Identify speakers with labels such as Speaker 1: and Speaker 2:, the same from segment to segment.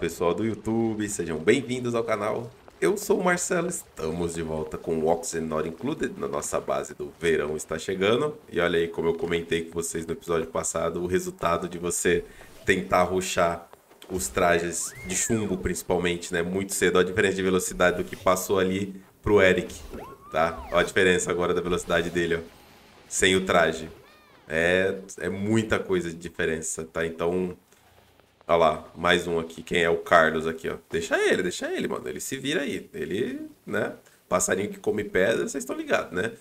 Speaker 1: pessoal do YouTube, sejam bem-vindos ao canal. Eu sou o Marcelo, estamos de volta com o Oxygen Not Included na nossa base do verão está chegando. E olha aí, como eu comentei com vocês no episódio passado, o resultado de você tentar ruxar os trajes de chumbo, principalmente, né? Muito cedo, a diferença de velocidade do que passou ali pro Eric, tá? Olha a diferença agora da velocidade dele, ó. Sem o traje. É, é muita coisa de diferença, tá? Então, Olha lá, mais um aqui. Quem é o Carlos aqui, ó? Deixa ele, deixa ele, mano. Ele se vira aí. Ele, né? Passarinho que come pedra, vocês estão ligados, né?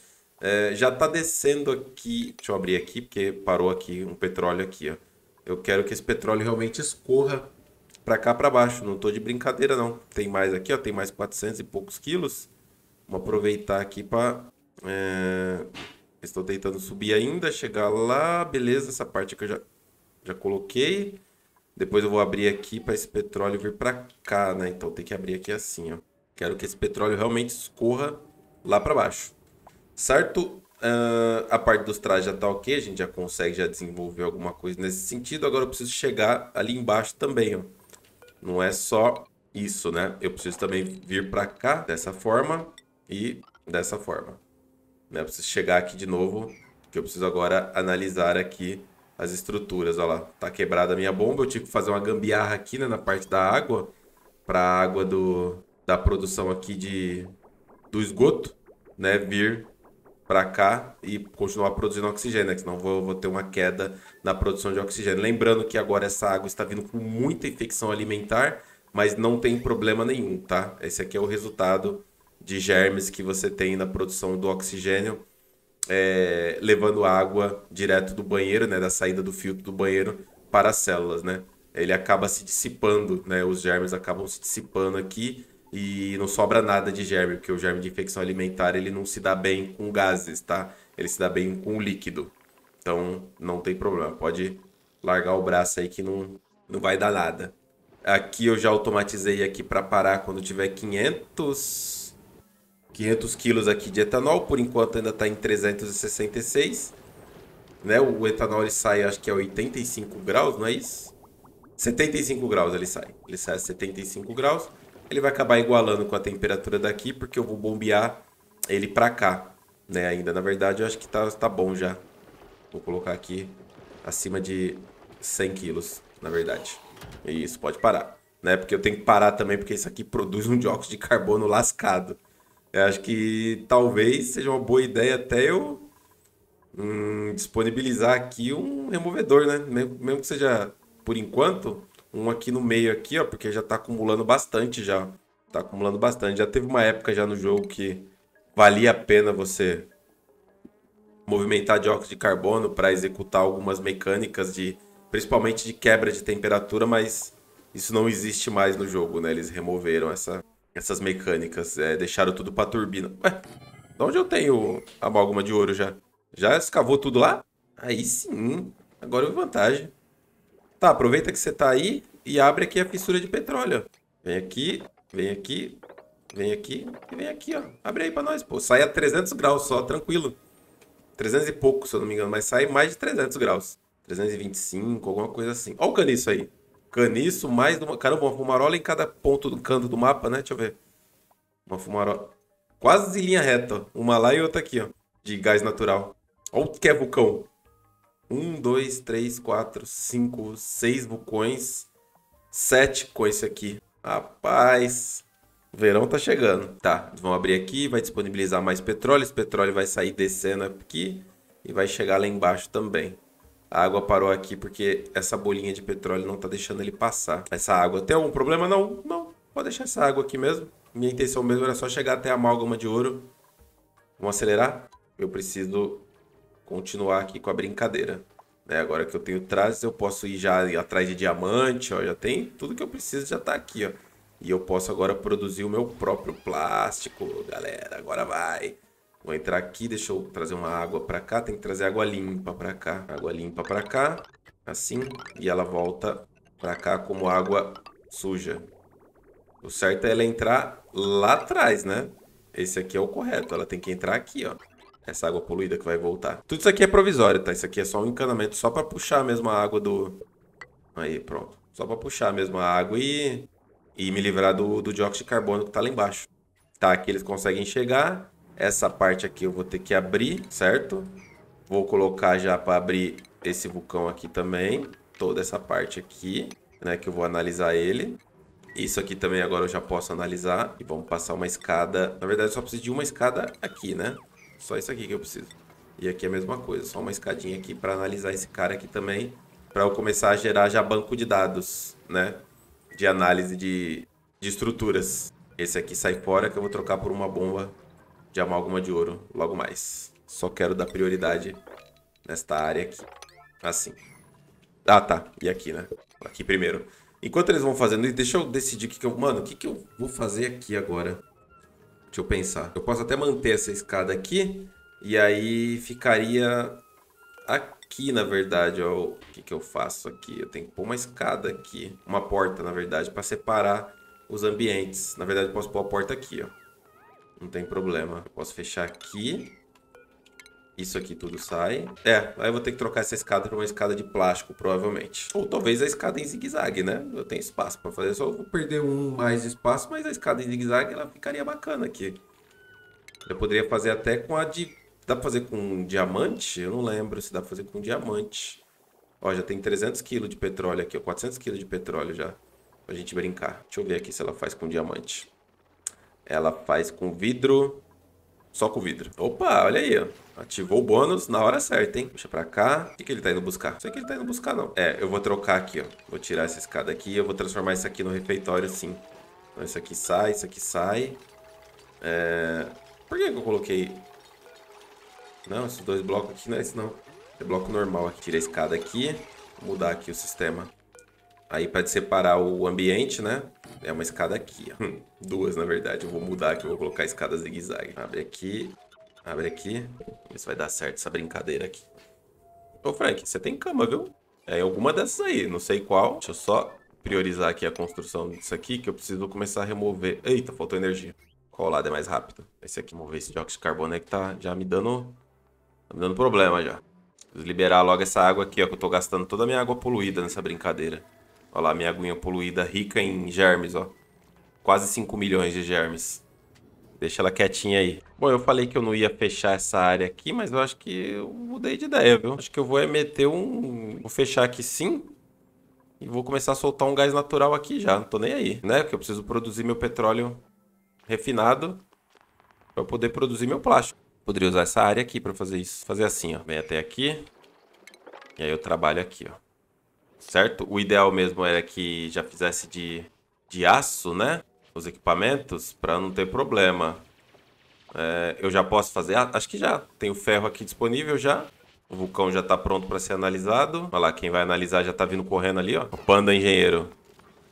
Speaker 1: É, já tá descendo aqui. Deixa eu abrir aqui, porque parou aqui um petróleo aqui, ó. Eu quero que esse petróleo realmente escorra para cá para baixo. Não tô de brincadeira, não. Tem mais aqui, ó. Tem mais 400 e poucos quilos. Vamos aproveitar aqui para. É... Estou tentando subir ainda, chegar lá. Beleza, essa parte que eu já, já coloquei. Depois eu vou abrir aqui para esse petróleo vir para cá, né? Então tem que abrir aqui assim, ó. Quero que esse petróleo realmente escorra lá para baixo. Certo? Uh, a parte dos trajes já tá ok, a gente já consegue já desenvolver alguma coisa nesse sentido. Agora eu preciso chegar ali embaixo também, ó. Não é só isso, né? Eu preciso também vir para cá dessa forma e dessa forma. Né? Eu preciso chegar aqui de novo, que eu preciso agora analisar aqui as estruturas. Olha lá, tá quebrada a minha bomba, eu tive que fazer uma gambiarra aqui, né, na parte da água, para a água do, da produção aqui de, do esgoto, né, vir para cá e continuar produzindo oxigênio, né, senão vou, vou ter uma queda na produção de oxigênio. Lembrando que agora essa água está vindo com muita infecção alimentar, mas não tem problema nenhum, tá? Esse aqui é o resultado de germes que você tem na produção do oxigênio é, levando água direto do banheiro, né, da saída do filtro do banheiro para as células, né? Ele acaba se dissipando, né? Os germes acabam se dissipando aqui e não sobra nada de germe, porque o germe de infecção alimentar ele não se dá bem com gases, tá? Ele se dá bem com líquido. Então não tem problema, pode largar o braço aí que não, não vai dar nada. Aqui eu já automatizei aqui para parar quando tiver 500 500 quilos aqui de etanol, por enquanto ainda está em 366. Né? O etanol ele sai, acho que é 85 graus, não é isso? 75 graus ele sai. Ele sai a 75 graus. Ele vai acabar igualando com a temperatura daqui, porque eu vou bombear ele para cá. Né? Ainda, na verdade, eu acho que está tá bom já. Vou colocar aqui acima de 100 quilos, na verdade. Isso, pode parar. Né? Porque eu tenho que parar também, porque isso aqui produz um dióxido de carbono lascado. Eu acho que talvez seja uma boa ideia até eu hum, disponibilizar aqui um removedor, né? Mesmo, mesmo que seja por enquanto, um aqui no meio aqui, ó, porque já tá acumulando bastante já. Tá acumulando bastante. Já teve uma época já no jogo que valia a pena você movimentar dióxido de carbono para executar algumas mecânicas de principalmente de quebra de temperatura, mas isso não existe mais no jogo, né? Eles removeram essa essas mecânicas. É, deixaram tudo pra turbina. Ué, de onde eu tenho amálgama de ouro já? Já escavou tudo lá? Aí sim. Agora eu vantagem. Tá, aproveita que você tá aí e abre aqui a fissura de petróleo. Vem aqui, vem aqui, vem aqui e vem aqui, ó. Abre aí pra nós, pô. Sai a 300 graus só, tranquilo. 300 e pouco, se eu não me engano, mas sai mais de 300 graus. 325, alguma coisa assim. Olha o caniço aí. Caniço, mais uma. Caramba, uma fumarola em cada ponto do canto do mapa, né? Deixa eu ver. Uma fumarola. Quase linha reta. Uma lá e outra aqui, ó. De gás natural. Olha o que é vulcão. Um, dois, três, quatro, cinco, seis vulcões. Sete com esse aqui. Rapaz. O verão tá chegando. Tá, vão abrir aqui, vai disponibilizar mais petróleo. Esse petróleo vai sair descendo aqui e vai chegar lá embaixo também. A água parou aqui porque essa bolinha de petróleo não está deixando ele passar. Essa água tem algum problema? Não, não. Pode deixar essa água aqui mesmo. Minha intenção mesmo era só chegar até a amálgama de ouro. Vamos acelerar? Eu preciso continuar aqui com a brincadeira. Né? Agora que eu tenho trás, eu posso ir já atrás de diamante. Ó. Já tem tudo que eu preciso, já está aqui. Ó. E eu posso agora produzir o meu próprio plástico, galera. Agora vai. Vou entrar aqui, deixa eu trazer uma água para cá. Tem que trazer água limpa para cá. Água limpa para cá, assim. E ela volta para cá como água suja. O certo é ela entrar lá atrás, né? Esse aqui é o correto. Ela tem que entrar aqui, ó. Essa água poluída que vai voltar. Tudo isso aqui é provisório, tá? Isso aqui é só um encanamento só para puxar mesmo a água do... Aí, pronto. Só para puxar mesmo a água e... E me livrar do, do dióxido de carbono que tá lá embaixo. Tá, aqui eles conseguem chegar. Essa parte aqui eu vou ter que abrir, certo? Vou colocar já para abrir esse vulcão aqui também. Toda essa parte aqui, né? Que eu vou analisar ele. Isso aqui também agora eu já posso analisar. E vamos passar uma escada. Na verdade, eu só preciso de uma escada aqui, né? Só isso aqui que eu preciso. E aqui é a mesma coisa. Só uma escadinha aqui para analisar esse cara aqui também. Para eu começar a gerar já banco de dados, né? De análise de, de estruturas. Esse aqui sai fora que eu vou trocar por uma bomba de amálgama de ouro logo mais. Só quero dar prioridade nesta área aqui. Assim. Ah, tá. E aqui, né? Aqui primeiro. Enquanto eles vão fazendo isso, deixa eu decidir o que, que eu... Mano, o que, que eu vou fazer aqui agora? Deixa eu pensar. Eu posso até manter essa escada aqui. E aí ficaria aqui, na verdade. Ó. O que, que eu faço aqui? Eu tenho que pôr uma escada aqui. Uma porta, na verdade, para separar os ambientes. Na verdade, eu posso pôr a porta aqui, ó. Não tem problema. Posso fechar aqui. Isso aqui tudo sai. É, aí eu vou ter que trocar essa escada para uma escada de plástico, provavelmente. Ou talvez a escada em zigue-zague, né? Eu tenho espaço para fazer. Só vou perder um mais de espaço, mas a escada em zigue-zague ela ficaria bacana aqui. Eu poderia fazer até com a de... Dá para fazer com diamante? Eu não lembro se dá para fazer com diamante. Ó, já tem 300 kg de petróleo aqui, ó. 400 kg de petróleo já. Pra gente brincar. Deixa eu ver aqui se ela faz com diamante. Ela faz com vidro. Só com vidro. Opa, olha aí, ó. Ativou o bônus na hora certa, hein? Puxa pra cá. O que, que ele tá indo buscar? Não sei o que ele tá indo buscar, não. É, eu vou trocar aqui, ó. Vou tirar essa escada aqui e eu vou transformar isso aqui no refeitório, sim. Então, isso aqui sai, isso aqui sai. É... Por que, que eu coloquei... Não, esses dois blocos aqui não é esse não. É bloco normal aqui. Tira a escada aqui. Vou mudar aqui o sistema. Aí para separar o ambiente, né? É uma escada aqui, ó. Hum, duas, na verdade. Eu vou mudar aqui, eu vou colocar a escada zigue-zague. Abre aqui, abre aqui. Vamos ver se vai dar certo essa brincadeira aqui. Ô, Frank, você tem cama, viu? É alguma dessas aí, não sei qual. Deixa eu só priorizar aqui a construção disso aqui, que eu preciso começar a remover. Eita, faltou energia. Qual lado é mais rápido? Esse aqui, mover esse dióxido de carbono é que tá já me dando... Tá me dando problema já. Preciso liberar logo essa água aqui, ó, que eu tô gastando toda a minha água poluída nessa brincadeira. Olha lá, minha aguinha poluída, rica em germes, ó. Quase 5 milhões de germes. Deixa ela quietinha aí. Bom, eu falei que eu não ia fechar essa área aqui, mas eu acho que eu mudei de ideia, viu? Acho que eu vou é meter um... Vou fechar aqui sim, e vou começar a soltar um gás natural aqui já, não tô nem aí, né? Porque eu preciso produzir meu petróleo refinado para poder produzir meu plástico. Poderia usar essa área aqui para fazer isso. Fazer assim, ó. Vem até aqui. E aí eu trabalho aqui, ó certo? O ideal mesmo era que já fizesse de, de aço, né? Os equipamentos, para não ter problema. É, eu já posso fazer? Ah, acho que já. Tem o ferro aqui disponível já. O vulcão já está pronto para ser analisado. Olha lá, quem vai analisar já está vindo correndo ali, ó. O panda engenheiro.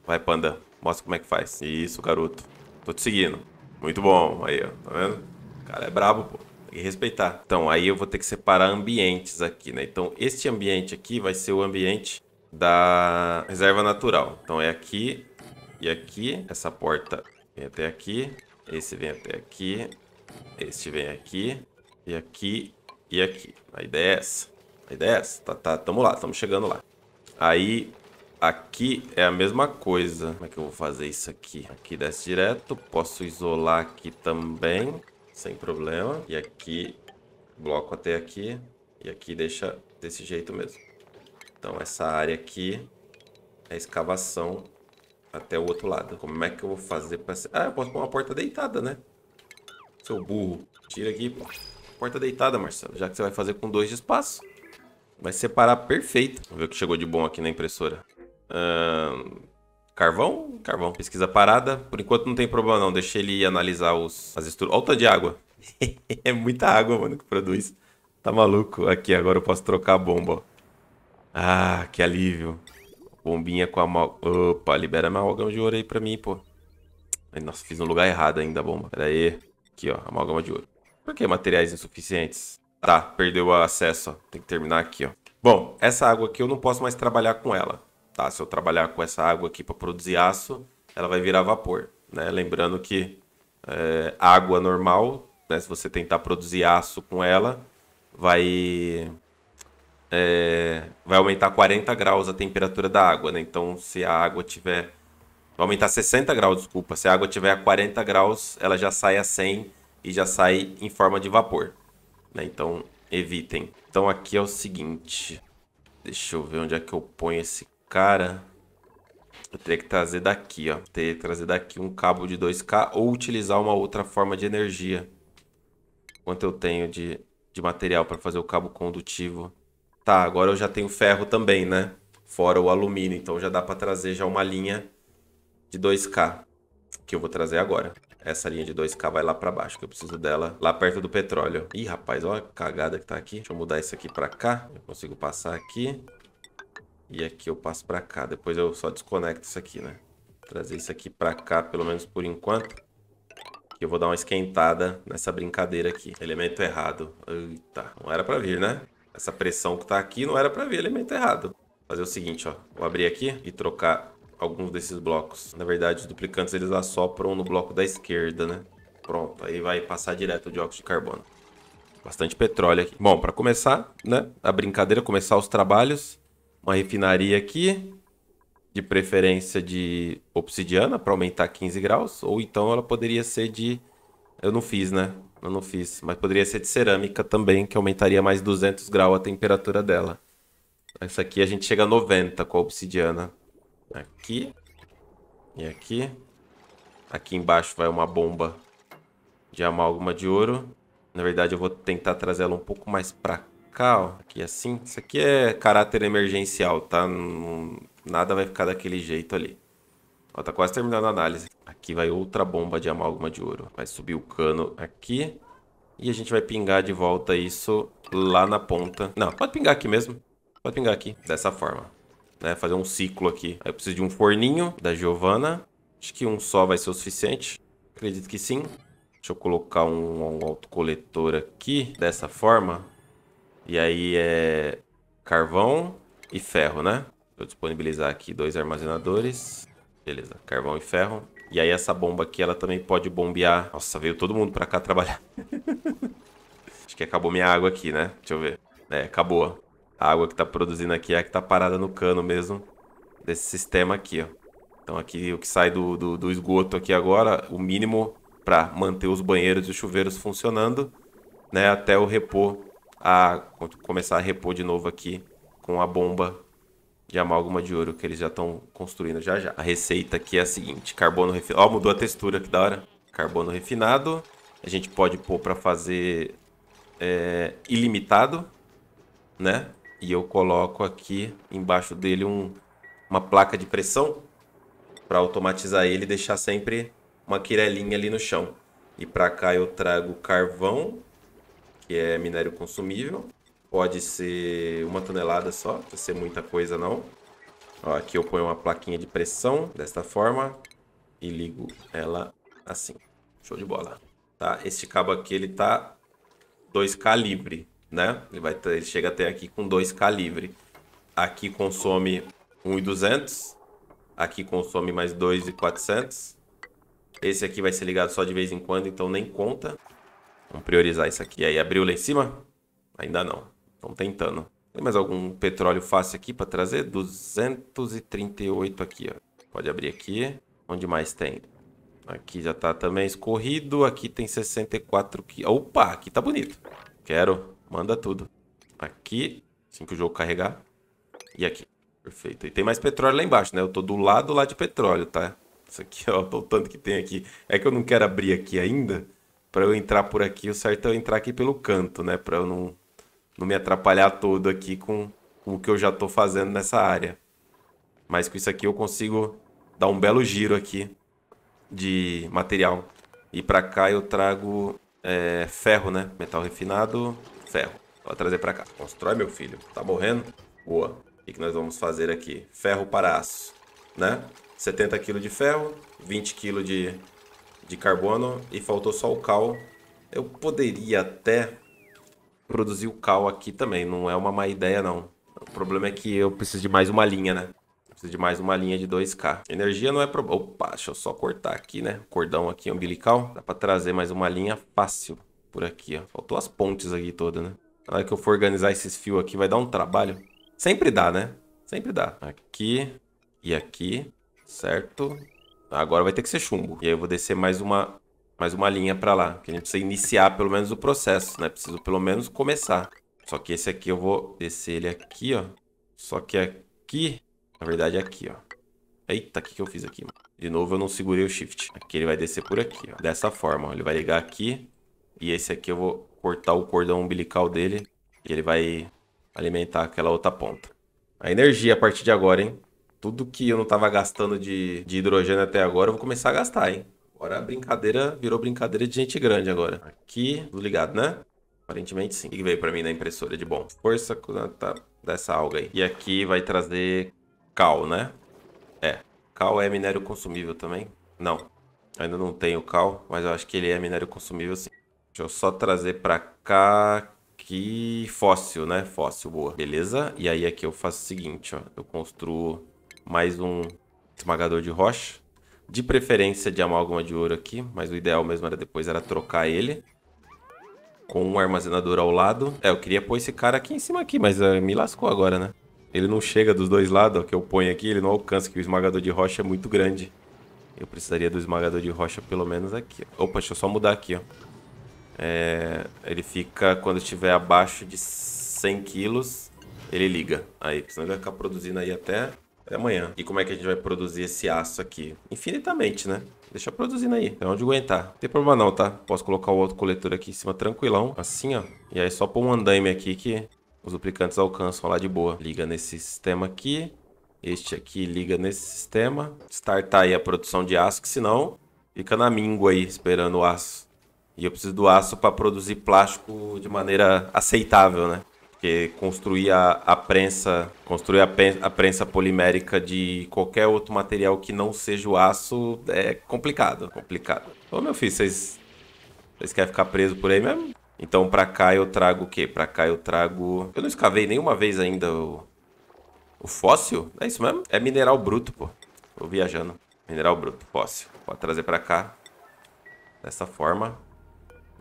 Speaker 1: Vai, panda. Mostra como é que faz. Isso, garoto. Tô te seguindo. Muito bom. Aí, ó. Tá vendo? O cara é brabo, pô. Tem que respeitar. Então, aí eu vou ter que separar ambientes aqui, né? Então, este ambiente aqui vai ser o ambiente da reserva natural. Então é aqui e aqui. Essa porta vem até aqui. Esse vem até aqui. Este vem aqui. E aqui e aqui. A ideia é essa. A ideia é essa. Tá, tá, tamo lá, tamo chegando lá. Aí aqui é a mesma coisa. Como é que eu vou fazer isso aqui? Aqui desce direto. Posso isolar aqui também, sem problema. E aqui, bloco até aqui. E aqui deixa desse jeito mesmo. Então, essa área aqui é a escavação até o outro lado. Como é que eu vou fazer para... Ah, eu posso pôr uma porta deitada, né? Seu burro. Tira aqui, Porta deitada, Marcelo. Já que você vai fazer com dois de espaço. Vai separar perfeito. Vamos ver o que chegou de bom aqui na impressora. Carvão? Carvão. Pesquisa parada. Por enquanto não tem problema não. Deixei ele analisar os... as estruturas. Olha o tanto de água. é muita água, mano, que produz. Tá maluco. Aqui, agora eu posso trocar a bomba, ó. Ah, que alívio. Bombinha com a mal... Opa, libera uma amálgama de ouro aí pra mim, pô. Ai, nossa, fiz no lugar errado ainda a bomba. Pera aí. Aqui, ó, amalgama de ouro. Por que materiais insuficientes? Tá, perdeu o acesso, ó. Tem que terminar aqui, ó. Bom, essa água aqui eu não posso mais trabalhar com ela. Tá, se eu trabalhar com essa água aqui pra produzir aço, ela vai virar vapor, né? Lembrando que é, água normal, né? Se você tentar produzir aço com ela, vai é, vai aumentar 40 graus a temperatura da água, né? Então, se a água tiver. Vai aumentar 60 graus, desculpa. Se a água tiver a 40 graus, ela já sai a 100 e já sai em forma de vapor. Né? Então, evitem. Então, aqui é o seguinte. Deixa eu ver onde é que eu ponho esse cara. Eu teria que trazer daqui, ó. Teria que trazer daqui um cabo de 2K ou utilizar uma outra forma de energia. Quanto eu tenho de, de material para fazer o cabo condutivo? tá, agora eu já tenho ferro também, né? Fora o alumínio, então já dá para trazer já uma linha de 2K, que eu vou trazer agora. Essa linha de 2K vai lá para baixo, que eu preciso dela lá perto do petróleo. Ih, rapaz, olha a cagada que tá aqui. Deixa eu mudar isso aqui para cá. Eu consigo passar aqui. E aqui eu passo para cá. Depois eu só desconecto isso aqui, né? Trazer isso aqui para cá, pelo menos por enquanto. Que eu vou dar uma esquentada nessa brincadeira aqui. Elemento errado. Eita, não era para vir, né? Essa pressão que tá aqui não era para ver elemento errado. Fazer o seguinte, ó. Vou abrir aqui e trocar alguns desses blocos. Na verdade, os duplicantes eles assopram no bloco da esquerda, né? Pronto, aí vai passar direto o dióxido de carbono. Bastante petróleo aqui. Bom, para começar, né? A brincadeira, começar os trabalhos. Uma refinaria aqui, de preferência de obsidiana para aumentar 15 graus, ou então ela poderia ser de... Eu não fiz, né? Eu não fiz, mas poderia ser de cerâmica também, que aumentaria mais 200 graus a temperatura dela. Essa aqui a gente chega a 90 com a obsidiana. Aqui. E aqui. Aqui embaixo vai uma bomba de amálgama de ouro. Na verdade, eu vou tentar trazer ela um pouco mais pra cá, ó. Aqui assim. Isso aqui é caráter emergencial, tá? Nada vai ficar daquele jeito ali. Ó, tá quase terminando a análise. Aqui vai outra bomba de amálgama de ouro. Vai subir o cano aqui. E a gente vai pingar de volta isso lá na ponta. Não, pode pingar aqui mesmo. Pode pingar aqui, dessa forma. Né? Fazer um ciclo aqui. Aí eu preciso de um forninho da Giovana. Acho que um só vai ser o suficiente. Acredito que sim. Deixa eu colocar um, um autocoletor aqui, dessa forma. E aí é carvão e ferro, né? Vou disponibilizar aqui dois armazenadores. Beleza, carvão e ferro. E aí essa bomba aqui, ela também pode bombear... Nossa, veio todo mundo pra cá trabalhar. Acho que acabou minha água aqui, né? Deixa eu ver. É, acabou. A água que tá produzindo aqui é a que tá parada no cano mesmo desse sistema aqui, ó. Então aqui o que sai do, do, do esgoto aqui agora, o mínimo para manter os banheiros e os chuveiros funcionando, né? Até o repor, a, começar a repor de novo aqui com a bomba de amálgama de ouro que eles já estão construindo já já. A receita aqui é a seguinte, carbono refinado. Ó, mudou a textura, que da hora. Carbono refinado. A gente pode pôr para fazer é, ilimitado, né? E eu coloco aqui embaixo dele um, uma placa de pressão para automatizar ele e deixar sempre uma quirelinha ali no chão. E para cá eu trago carvão, que é minério consumível pode ser uma tonelada só, não precisa ser muita coisa não. Ó, aqui eu ponho uma plaquinha de pressão, desta forma, e ligo ela assim. Show de bola. Tá? Este cabo aqui, ele tá 2 calibre, né? Ele, vai ter, ele chega até aqui com 2 calibre. Aqui consome 1,200. Aqui consome mais 2,400. Esse aqui vai ser ligado só de vez em quando, então nem conta. Vamos priorizar isso aqui. Aí abriu lá em cima? Ainda não. Estão tentando. Tem mais algum petróleo fácil aqui para trazer? 238 aqui, ó. Pode abrir aqui. Onde mais tem? Aqui já tá também escorrido. Aqui tem 64 aqui. Opa, aqui tá bonito. Quero. Manda tudo. Aqui, assim que o jogo carregar. E aqui. Perfeito. E tem mais petróleo lá embaixo, né? Eu tô do lado lá de petróleo, tá? Isso aqui, ó, o tanto que tem aqui. É que eu não quero abrir aqui ainda. Pra eu entrar por aqui, o certo é eu entrar aqui pelo canto, né? Pra eu não não me atrapalhar todo aqui com o que eu já estou fazendo nessa área. Mas com isso aqui eu consigo dar um belo giro aqui de material. E para cá eu trago é, ferro, né? Metal refinado, ferro. Vou trazer para cá. Constrói, meu filho. Tá morrendo? Boa. O que nós vamos fazer aqui? Ferro para aço, né? 70 kg de ferro, 20 kg de, de carbono e faltou só o cal. Eu poderia até produzir o cal aqui também. Não é uma má ideia, não. O problema é que eu preciso de mais uma linha, né? preciso de mais uma linha de 2K. Energia não é problema. Opa, deixa eu só cortar aqui, né? Cordão aqui umbilical. Dá pra trazer mais uma linha fácil por aqui, ó. Faltou as pontes aqui toda, né? Na hora que eu for organizar esses fios aqui, vai dar um trabalho. Sempre dá, né? Sempre dá. Aqui e aqui, certo? Agora vai ter que ser chumbo. E aí eu vou descer mais uma mais uma linha para lá. Que a gente precisa iniciar pelo menos o processo, né? Preciso pelo menos começar. Só que esse aqui eu vou descer ele aqui, ó. Só que aqui, na verdade é aqui, ó. Eita, o que, que eu fiz aqui? Mano? De novo eu não segurei o shift. Aqui ele vai descer por aqui, ó. Dessa forma, ó. Ele vai ligar aqui. E esse aqui eu vou cortar o cordão umbilical dele. E ele vai alimentar aquela outra ponta. A energia a partir de agora, hein? Tudo que eu não estava gastando de, de hidrogênio até agora, eu vou começar a gastar, hein? Agora a brincadeira virou brincadeira de gente grande agora. Aqui, tudo ligado, né? Aparentemente sim. O que veio pra mim na impressora de bom? Força tá dessa alga aí. E aqui vai trazer cal, né? É. Cal é minério consumível também? Não. Ainda não tenho cal, mas eu acho que ele é minério consumível sim. Deixa eu só trazer pra cá aqui fóssil, né? Fóssil, boa. Beleza? E aí aqui eu faço o seguinte, ó. Eu construo mais um esmagador de rocha. De preferência de amálgama de ouro aqui, mas o ideal mesmo era depois era trocar ele. Com um armazenador ao lado. É, eu queria pôr esse cara aqui em cima aqui, mas uh, me lascou agora, né? Ele não chega dos dois lados, ó, que eu ponho aqui, ele não alcança, que o esmagador de rocha é muito grande. Eu precisaria do esmagador de rocha pelo menos aqui. Opa, deixa eu só mudar aqui, ó. É, ele fica, quando estiver abaixo de 100 quilos, ele liga. Aí, senão ele vai ficar produzindo aí até até amanhã. E como é que a gente vai produzir esse aço aqui? Infinitamente, né? Deixa produzindo aí. É onde aguentar. Não tem problema não, tá? Posso colocar o outro coletor aqui em cima tranquilão. Assim, ó. E aí só pôr um andaime aqui que os duplicantes alcançam lá de boa. Liga nesse sistema aqui. Este aqui liga nesse sistema. Startar aí a produção de aço, que senão fica na míngua aí esperando o aço. E eu preciso do aço para produzir plástico de maneira aceitável, né? Porque construir a, a prensa, construir a, prensa, a prensa polimérica de qualquer outro material que não seja o aço é complicado, complicado. Ô meu filho, vocês, vocês querem ficar preso por aí mesmo? Então pra cá eu trago o quê? Pra cá eu trago... Eu não escavei nenhuma vez ainda o, o fóssil? É isso mesmo? É mineral bruto, pô. Tô viajando. Mineral bruto, fóssil. Pode trazer pra cá. Dessa forma.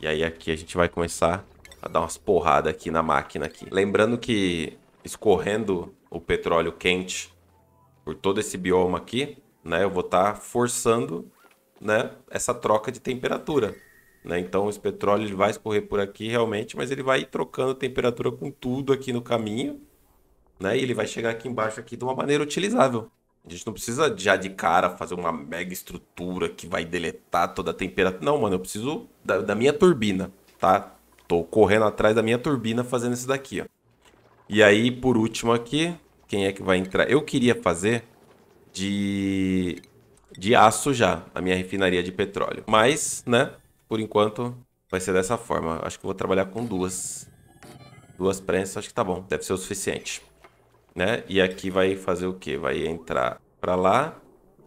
Speaker 1: E aí aqui a gente vai começar a dar umas porradas aqui na máquina aqui. Lembrando que escorrendo o petróleo quente por todo esse bioma aqui, né, eu vou estar tá forçando, né, essa troca de temperatura. Né? Então, esse petróleo ele vai escorrer por aqui realmente, mas ele vai trocando temperatura com tudo aqui no caminho, né? E ele vai chegar aqui embaixo aqui de uma maneira utilizável. A gente não precisa já de cara fazer uma mega estrutura que vai deletar toda a temperatura. Não, mano, eu preciso da, da minha turbina, tá? Tô correndo atrás da minha turbina fazendo isso daqui, ó. E aí, por último aqui, quem é que vai entrar? Eu queria fazer de, de aço já, a minha refinaria de petróleo. Mas, né, por enquanto vai ser dessa forma. Acho que vou trabalhar com duas. Duas prensas, acho que tá bom. Deve ser o suficiente. Né? E aqui vai fazer o quê? Vai entrar pra lá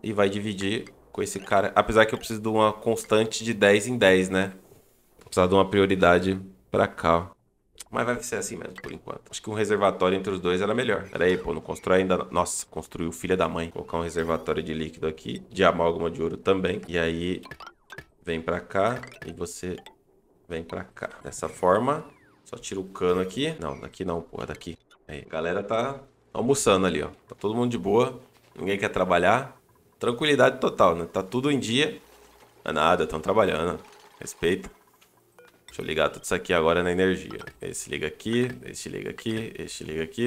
Speaker 1: e vai dividir com esse cara. Apesar que eu preciso de uma constante de 10 em 10, né? precisar de uma prioridade para cá. Mas vai ser assim mesmo, por enquanto. Acho que um reservatório entre os dois era melhor. Pera aí, pô, não constrói ainda. Nossa, construiu filha da mãe. Vou colocar um reservatório de líquido aqui. De amálgama de ouro também. E aí, vem pra cá. E você vem pra cá. Dessa forma, só tira o cano aqui. Não, daqui não, porra, daqui. Aí, a galera tá almoçando ali, ó. Tá todo mundo de boa. Ninguém quer trabalhar. Tranquilidade total, né? Tá tudo em dia. Não é nada, estão trabalhando. Respeita. Deixa eu ligar tudo isso aqui agora na energia. Esse liga aqui, esse liga aqui, esse liga aqui.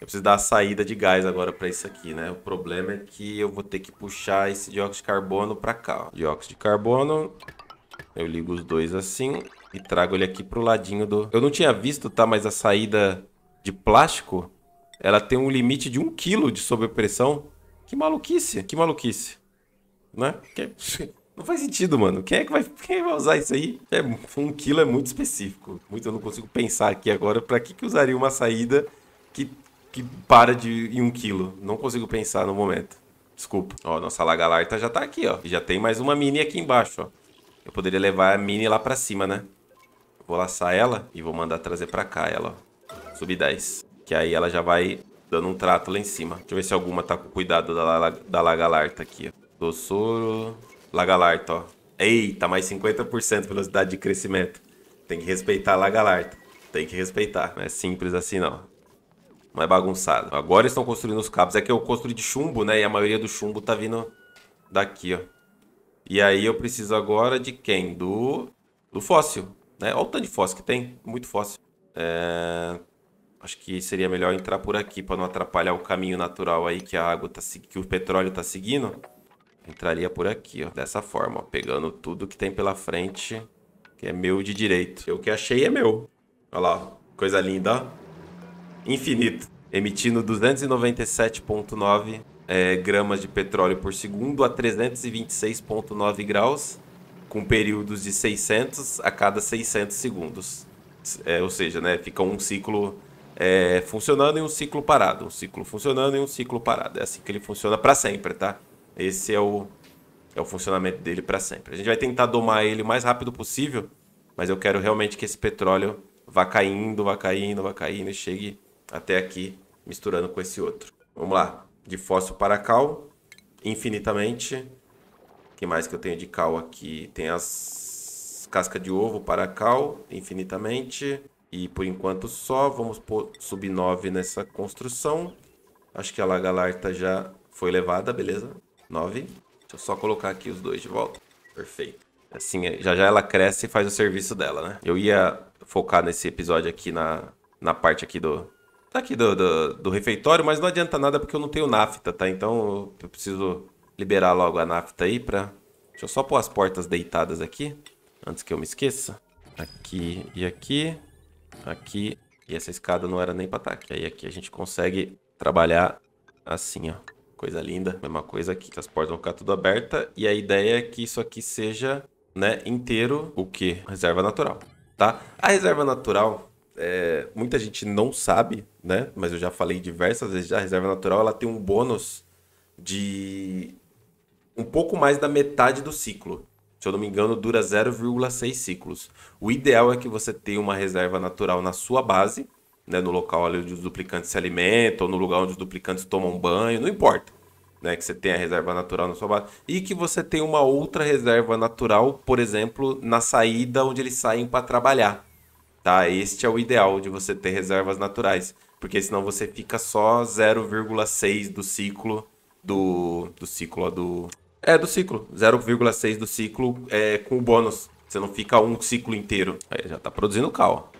Speaker 1: Eu preciso dar a saída de gás agora para isso aqui, né? O problema é que eu vou ter que puxar esse dióxido de carbono para cá. Ó. Dióxido de carbono, eu ligo os dois assim e trago ele aqui pro ladinho do... Eu não tinha visto, tá? Mas a saída de plástico, ela tem um limite de 1 um kg de sobrepressão. Que maluquice, que maluquice, né? Que... Não faz sentido, mano. Quem é que vai, quem é vai usar isso aí? É, um quilo é muito específico. Muito eu não consigo pensar aqui agora para que, que usaria uma saída que, que para de em um quilo. Não consigo pensar no momento. Desculpa. Ó, nossa lagalarta já tá aqui, ó. E já tem mais uma mini aqui embaixo, ó. Eu poderia levar a mini lá pra cima, né? Vou laçar ela e vou mandar trazer pra cá ela, ó. Subir 10. Que aí ela já vai dando um trato lá em cima. Deixa eu ver se alguma tá com cuidado da, da lagalarta aqui, ó. Doçoro... Lagalarto, ó. Eita, mais 50% velocidade de crescimento. Tem que respeitar Lagalarto. Tem que respeitar. Não é simples assim, não. Não é bagunçado. Agora estão construindo os cabos. É que eu construí de chumbo, né? E a maioria do chumbo tá vindo daqui, ó. E aí eu preciso agora de quem? Do, do fóssil, né? Olha o tanto de fóssil que tem. Muito fóssil. É... Acho que seria melhor entrar por aqui para não atrapalhar o caminho natural aí que a água tá que o petróleo tá seguindo entraria por aqui, ó, dessa forma, ó, pegando tudo que tem pela frente, que é meu de direito. o que achei é meu. Olha lá, coisa linda, infinito. Emitindo 297.9 é, gramas de petróleo por segundo a 326.9 graus, com períodos de 600 a cada 600 segundos. É, ou seja, né, fica um ciclo é, funcionando e um ciclo parado. Um ciclo funcionando e um ciclo parado. É assim que ele funciona para sempre, tá? Esse é o, é o funcionamento dele para sempre. A gente vai tentar domar ele o mais rápido possível, mas eu quero realmente que esse petróleo vá caindo, vá caindo, vá caindo e chegue até aqui, misturando com esse outro. Vamos lá. De fósforo para cal, infinitamente. O que mais que eu tenho de cal aqui? Tem as cascas de ovo para cal, infinitamente. E por enquanto só, vamos pôr sub 9 nessa construção. Acho que a Lagalarta já foi levada, beleza? 9. Deixa eu só colocar aqui os dois de volta. Perfeito. Assim, é, já já ela cresce e faz o serviço dela, né? Eu ia focar nesse episódio aqui na, na parte aqui do... Daqui tá do, do, do refeitório, mas não adianta nada porque eu não tenho nafta, tá? Então eu preciso liberar logo a nafta aí pra... Deixa eu só pôr as portas deitadas aqui, antes que eu me esqueça. Aqui e aqui, aqui. E essa escada não era nem pra estar tá aqui. Aí aqui a gente consegue trabalhar assim, ó coisa linda. Mesma coisa aqui. As portas vão ficar tudo aberta. E a ideia é que isso aqui seja, né, inteiro o que? Reserva natural, tá? A reserva natural, é, muita gente não sabe, né? Mas eu já falei diversas vezes, a reserva natural, ela tem um bônus de um pouco mais da metade do ciclo. Se eu não me engano, dura 0,6 ciclos. O ideal é que você tenha uma reserva natural na sua base, né, no local onde os duplicantes se alimentam, no lugar onde os duplicantes tomam banho, não importa. Né, que você tenha reserva natural na sua base e que você tenha uma outra reserva natural, por exemplo, na saída onde eles saem para trabalhar. Tá? Este é o ideal de você ter reservas naturais, porque senão você fica só 0,6 do ciclo do do ciclo do é do ciclo, 0,6 do ciclo é, com o bônus. Você não fica um ciclo inteiro. Aí já está produzindo cal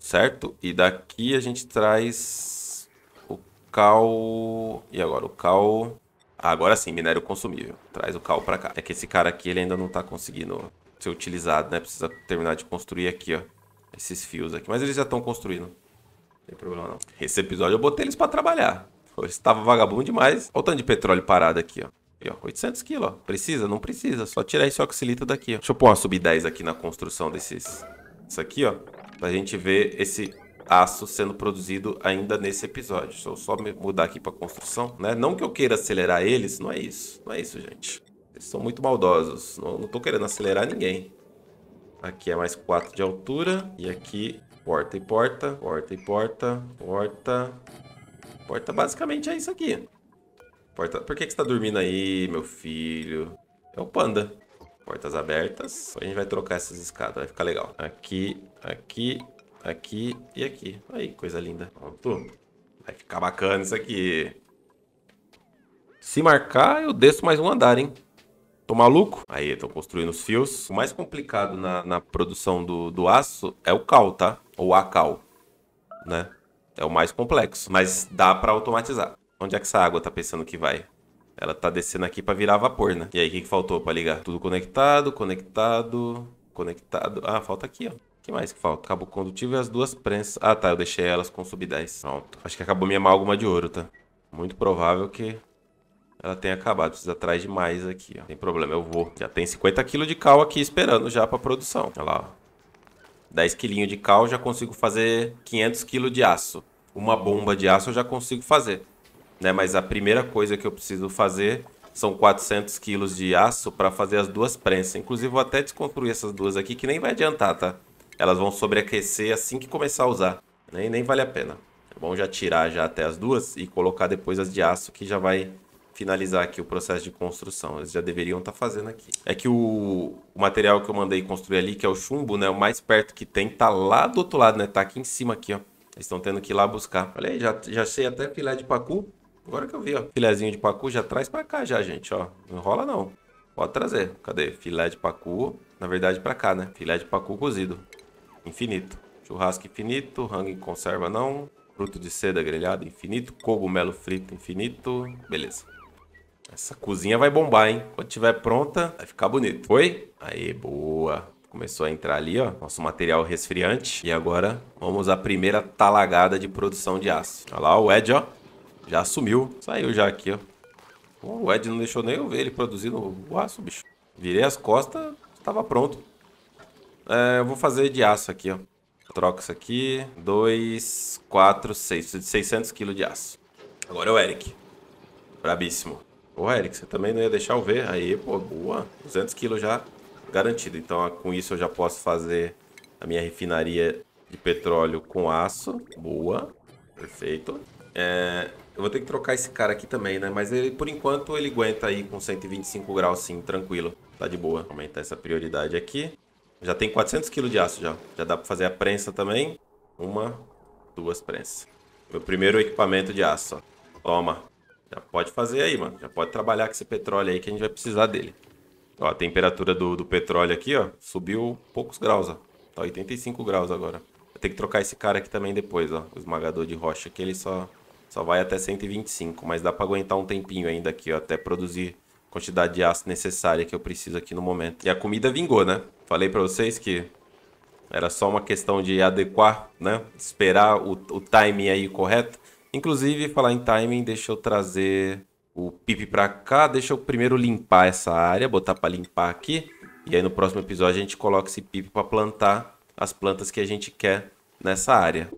Speaker 1: certo? E daqui a gente traz o cal... E agora? O cal... Ah, agora sim, minério consumível. Traz o cal para cá. É que esse cara aqui ele ainda não está conseguindo ser utilizado, né? Precisa terminar de construir aqui, ó. Esses fios aqui. Mas eles já estão construindo. Não tem problema não. Esse episódio eu botei eles para trabalhar. Hoje estava vagabundo demais. Olha o tanto de petróleo parado aqui, ó. E, ó 800 quilos, ó. Precisa? Não precisa. Só tirar esse oxilito daqui, ó. Deixa eu pôr uma sub 10 aqui na construção desses... Isso aqui, ó pra gente ver esse aço sendo produzido ainda nesse episódio. Deixa eu só mudar aqui para construção, né? Não que eu queira acelerar eles, não é isso. Não é isso, gente. Eles são muito maldosos. Não, não tô querendo acelerar ninguém. Aqui é mais 4 de altura. E aqui, porta e porta, porta e porta, porta. Porta basicamente é isso aqui. Porta... Por que, que você tá dormindo aí, meu filho? É o panda. Portas abertas. A gente vai trocar essas escadas, vai ficar legal. Aqui, aqui, aqui e aqui. Aí, coisa linda. Pronto. Vai ficar bacana isso aqui. Se marcar, eu desço mais um andar, hein? Tô maluco? Aí, tô construindo os fios. O mais complicado na, na produção do, do aço é o cal, tá? Ou a cal, né? É o mais complexo, mas dá para automatizar. Onde é que essa água tá pensando que vai? Ela tá descendo aqui pra virar vapor, né? E aí, o que, que faltou pra ligar? Tudo conectado, conectado, conectado. Ah, falta aqui, ó. O que mais que falta? Cabo condutivo e as duas prensas. Ah, tá. Eu deixei elas com sub-10. Pronto. Acho que acabou minha amálgama de ouro, tá? Muito provável que ela tenha acabado. Precisa atrás de mais aqui, ó. Tem problema, eu vou. Já tem 50 kg de cal aqui esperando já pra produção. Olha lá, ó. 10 quilinhos de cal, já consigo fazer 500 kg de aço. Uma bomba de aço eu já consigo fazer né? Mas a primeira coisa que eu preciso fazer são 400 quilos de aço para fazer as duas prensas. Inclusive, vou até desconstruir essas duas aqui, que nem vai adiantar, tá? Elas vão sobreaquecer assim que começar a usar. Nem, né? nem vale a pena. É bom já tirar já até as duas e colocar depois as de aço, que já vai finalizar aqui o processo de construção. Eles já deveriam estar tá fazendo aqui. É que o, o, material que eu mandei construir ali, que é o chumbo, né? O mais perto que tem, tá lá do outro lado, né? Tá aqui em cima aqui, ó. Eles estão tendo que ir lá buscar. Olha aí, já, já achei até filé de pacu. Agora que eu vi, ó. filézinho de pacu já traz pra cá já, gente, ó. Não enrola não. Pode trazer. Cadê? Filé de pacu. Na verdade, pra cá, né? Filé de pacu cozido. Infinito. Churrasco infinito. Rango em conserva não. Fruto de seda grelhado infinito. Cogumelo frito infinito. Beleza. Essa cozinha vai bombar, hein? Quando tiver pronta, vai ficar bonito. Foi? Aí, boa. Começou a entrar ali, ó, nosso material resfriante. E agora, vamos à primeira talagada de produção de aço. Olha lá o Ed, ó. Já sumiu. Saiu já aqui, ó. o Ed não deixou nem eu ver ele produzindo o aço, bicho. Virei as costas, estava pronto. É, eu vou fazer de aço aqui, ó. Troca isso aqui. 2, 4, 6. de 600 kg de aço. Agora é o Eric. Brabíssimo. Ô, Eric, você também não ia deixar eu ver. Aí, pô, boa. 200 kg já garantido. Então, com isso eu já posso fazer a minha refinaria de petróleo com aço. Boa. Perfeito. É, eu vou ter que trocar esse cara aqui também, né? Mas ele, por enquanto, ele aguenta aí com 125 graus, sim, tranquilo. Tá de boa. Aumentar essa prioridade aqui. Já tem 400 kg de aço já. Já dá pra fazer a prensa também. Uma, duas prensas. Meu primeiro equipamento de aço, ó. Toma. Já pode fazer aí, mano. Já pode trabalhar com esse petróleo aí que a gente vai precisar dele. Ó, a temperatura do, do petróleo aqui, ó, subiu poucos graus, ó. Tá 85 graus agora. Vou ter que trocar esse cara aqui também depois, ó. O esmagador de rocha aqui, ele só só vai até 125, mas dá para aguentar um tempinho ainda aqui, ó, até produzir a quantidade de aço necessária que eu preciso aqui no momento. E a comida vingou, né? Falei para vocês que era só uma questão de adequar, né? Esperar o, o timing aí correto. Inclusive, falar em timing, deixa eu trazer o pipe para cá. Deixa eu primeiro limpar essa área, botar para limpar aqui. E aí no próximo episódio a gente coloca esse pipe para plantar as plantas que a gente quer nessa área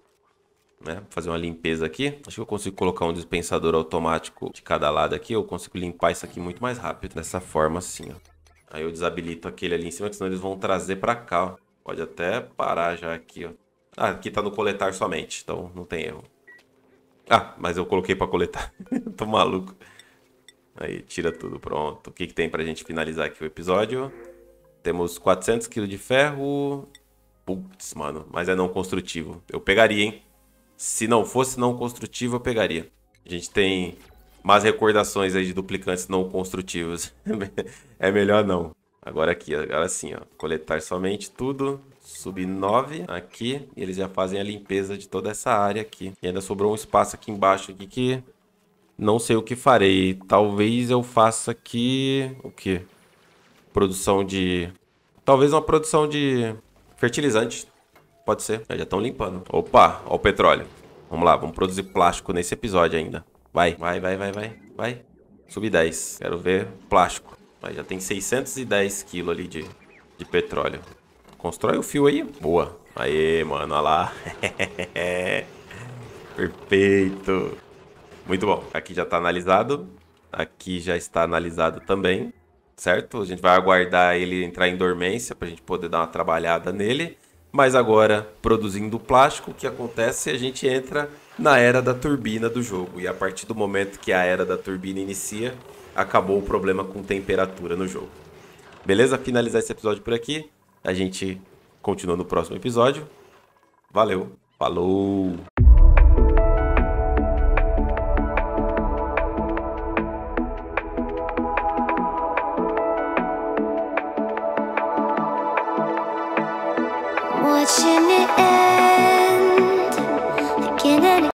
Speaker 1: né? Fazer uma limpeza aqui. Acho que eu consigo colocar um dispensador automático de cada lado aqui. Eu consigo limpar isso aqui muito mais rápido. Dessa forma assim, ó. Aí eu desabilito aquele ali em cima, que senão eles vão trazer pra cá, ó. Pode até parar já aqui, ó. Ah, aqui tá no coletar somente, então não tem erro. Ah, mas eu coloquei pra coletar. Tô maluco. Aí, tira tudo, pronto. O que, que tem pra gente finalizar aqui o episódio? Temos 400 kg de ferro. Putz, mano, mas é não construtivo. Eu pegaria, hein? Se não fosse não construtivo, eu pegaria. A gente tem mais recordações aí de duplicantes não construtivos. é melhor não. Agora aqui, agora sim, ó. Coletar somente tudo. Sub 9 aqui. E eles já fazem a limpeza de toda essa área aqui. E ainda sobrou um espaço aqui embaixo aqui que... Não sei o que farei. Talvez eu faça aqui... O que? Produção de... Talvez uma produção de fertilizante. Pode ser. Já estão limpando. Opa, ó o petróleo. Vamos lá, vamos produzir plástico nesse episódio ainda. Vai, vai, vai, vai, vai, vai. Subi 10. Quero ver plástico. Vai, já tem 610 quilos ali de, de petróleo. Constrói o fio aí. Boa. Aê, mano, olha lá. Perfeito. Muito bom. Aqui já está analisado. Aqui já está analisado também. Certo? A gente vai aguardar ele entrar em dormência para a gente poder dar uma trabalhada nele mas agora produzindo plástico, o que acontece? A gente entra na era da turbina do jogo. E a partir do momento que a era da turbina inicia, acabou o problema com temperatura no jogo. Beleza? Finalizar esse episódio por aqui. A gente continua no próximo episódio. Valeu, falou!